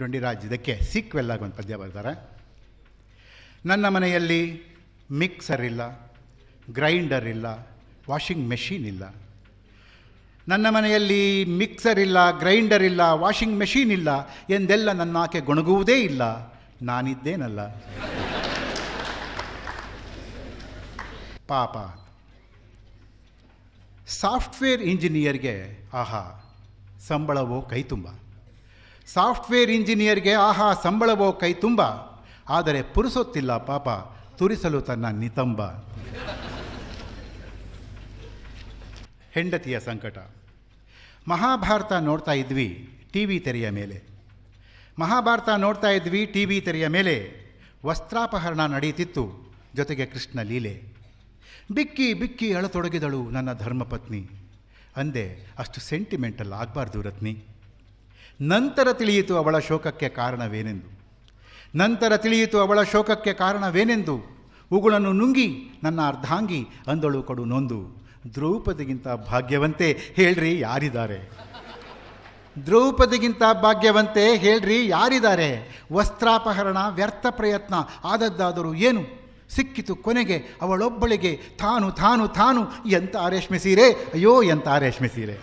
ಡೊಂಡಿರಾಜ್ ಇದಕ್ಕೆ ಸೀಕ್ವೆಲ್ ಒಂದು ಪದ್ಯ ಬರ್ತಾರೆ ನನ್ನ ಮನೆಯಲ್ಲಿ ಮಿಕ್ಸರ್ ಇಲ್ಲ ಗ್ರೈಂಡರ್ ಇಲ್ಲ ವಾಷಿಂಗ್ ಮೆಷೀನ್ ಇಲ್ಲ ನನ್ನ ಮನೆಯಲ್ಲಿ ಮಿಕ್ಸರ್ ಇಲ್ಲ ಗ್ರೈಂಡರ್ ಇಲ್ಲ ವಾಷಿಂಗ್ ಮೆಷೀನ್ ಇಲ್ಲ ಎಂದೆಲ್ಲ ನನ್ನ ಆಕೆ ಗೊಣಗುವುದೇ ಇಲ್ಲ ನಾನಿದ್ದೇನಲ್ಲ ಪಾಪ ಸಾಫ್ಟ್ವೇರ್ ಇಂಜಿನಿಯರ್ಗೆ ಆಹಾ ಸಂಬಳವೋ ಕೈ ತುಂಬ ಸಾಫ್ಟ್ವೇರ್ ಇಂಜಿನಿಯರ್ಗೆ ಆಹಾ ಸಂಬಳವೋ ಕೈ ತುಂಬ ಆದರೆ ಪುರುಸೊತ್ತಿಲ್ಲ ಪಾಪ ತುರಿಸಲು ತನ್ನ ನಿತಂಬ ಹೆಂಡತಿಯ ಸಂಕಟ ಮಹಾಭಾರತ ನೋಡ್ತಾ ಇದ್ವಿ ಟಿ ವಿ ತೆರೆಯ ಮೇಲೆ ಮಹಾಭಾರತ ನೋಡ್ತಾ ಇದ್ವಿ ಟಿ ವಿ ತೆರೆಯ ಮೇಲೆ ವಸ್ತ್ರಾಪಹರಣ ನಡೆಯುತ್ತಿತ್ತು ಜೊತೆಗೆ ಕೃಷ್ಣ ಲೀಲೆ ಬಿಕ್ಕಿ ಬಿಕ್ಕಿ ಅಳತೊಡಗಿದಳು ನನ್ನ ಧರ್ಮಪತ್ನಿ ಅಂದೆ ಅಷ್ಟು ಸೆಂಟಿಮೆಂಟಲ್ ಆಗಬಾರ್ದು ರತ್ನಿ ನಂತರ ತಿಳಿಯಿತು ಅವಳ ಶೋಕಕ್ಕೆ ಕಾರಣವೇನೆಂದು ನಂತರ ತಿಳಿಯಿತು ಅವಳ ಶೋಕಕ್ಕೆ ಕಾರಣವೇನೆಂದು ಉಗುಳನ್ನು ನುಂಗಿ ನನ್ನ ಅರ್ಧಾಂಗಿ ಅಂದಳು ಕಡು ನೊಂದು ದ್ರೌಪದಿಗಿಂತ ಭಾಗ್ಯವಂತೆ ಹೇಳ್ರಿ ಯಾರಿದ್ದಾರೆ ದ್ರೌಪದಿಗಿಂತ ಭಾಗ್ಯವಂತೆ ಹೇಳ್ರಿ ಯಾರಿದ್ದಾರೆ ವಸ್ತ್ರಾಪಹರಣ ವ್ಯರ್ಥ ಪ್ರಯತ್ನ ಆದದ್ದಾದರೂ ಏನು ಸಿಕ್ಕಿತು ಕೊನೆಗೆ ಅವಳೊಬ್ಬಳಿಗೆ ತಾನು ತಾನು ತಾನು ಎಂಥ ರೇಷ್ಮೆ ಸೀರೆ ಅಯ್ಯೋ ಎಂಥ ರೇಷ್ಮೆ ಸೀರೆ